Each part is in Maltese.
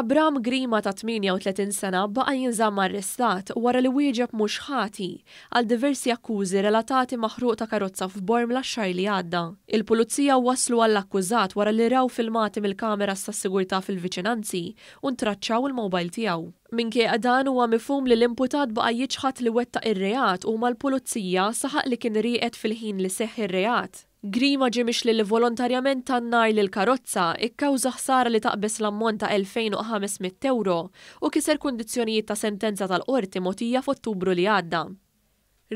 Abram Grima ta' 38 sena baqa jinżamm arrestat wara li wieġeb mhux ħati għal diversi akkużi relatati maħruq ta' karozza f'Borm la xar li għadda. Il-pulizija waslu għall-akkużat wara li raw filmati mill-kamera tas sigurtà fil-viċinanzi u ntraċċaw il-mobile tiegħu. Minke dan huwa mifhum li l-imputat baqa jiġħat li wettaq ir-reat u mal-pulizija saħaq li kien riqet fil-ħin li seħħ ir-reat. Grima ġimix li volontarjament tannar li l-karozza ikkawża ħsara li taqbes l-ammont ta' 2500 euro u kiser kondizjonijiet ta' sentenza tal-qorti motija f'Ottubru li għadda.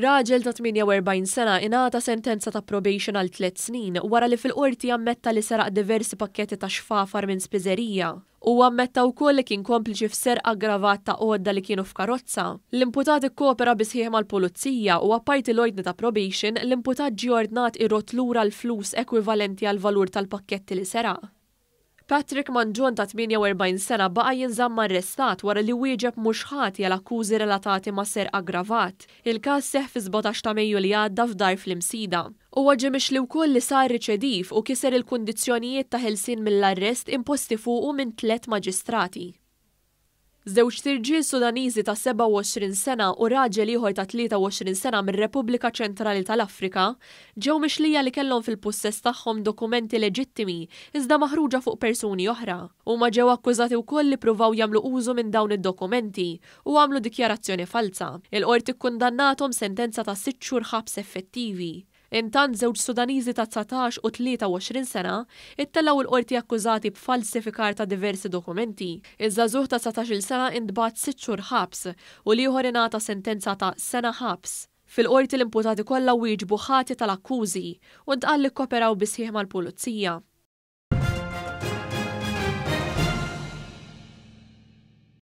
Raġel ta' 48 sena inata sentenza ta' probation għal 3 snin wara li fil-qorti ammetta li seraq diversi pakketti ta' xfafar minn spizzerija u għammetta u koll li kien kompliċi f'ser aggravat ta' għodda li kienu f'karozza. L-imputat ikkopera bisħieħ mal-pulizija u għappajt il-ordni ta' probation l-imputat ġi ordnat irrotlura l-flus ekvivalenti għal valur tal-pakketti li sera. Patrick Manġon ta' 48 sena baqa jinżamm arrestat wara li wieġeb mhux ħati għal akkużi relatati ma' ser aggravat. Il-każ seħ fi 17 ta' Mejju li għadda f'dar fl-imsida. Huwa ġie li wkoll li sar riċediv u kiser il-kundizzjonijiet ta' ħelsin mill-arrest imposti fuqu minn tliet maġistrati. Żewġ tirġiel Sudaniżi ta' 27 sena u raġel ieħor ta' 23 sena mir-Repubblika Ċentrali tal-Afrika ġew mixlija li kellhom fil-pussess tagħhom dokumenti leġittimi iżda maħruġa fuq persuni oħra. Huma ġew akkużati wkoll li pruvaw jagħmlu użu minn dawn id-dokumenti u għamlu dikjarazzjoni falsa. Il-qorti kkundannahom sentenza ta' sitt xhur ħabs effettivi. Intant żewġ Sudaniżi ta' 19 u 23 sena ittellaw il-qorti akkużati b'falsifikar ta' diversi dokumenti. Iż-żagħżugħ ta' 19 sena intbat sitt xhur ħabs u liħor ta' sentenza ta' sena ħabs. Fil-qorti l-imputati kollha wieġbu ħati tal-akkużi u ntqal li kkoperaw bisħieħ mal-pulizija.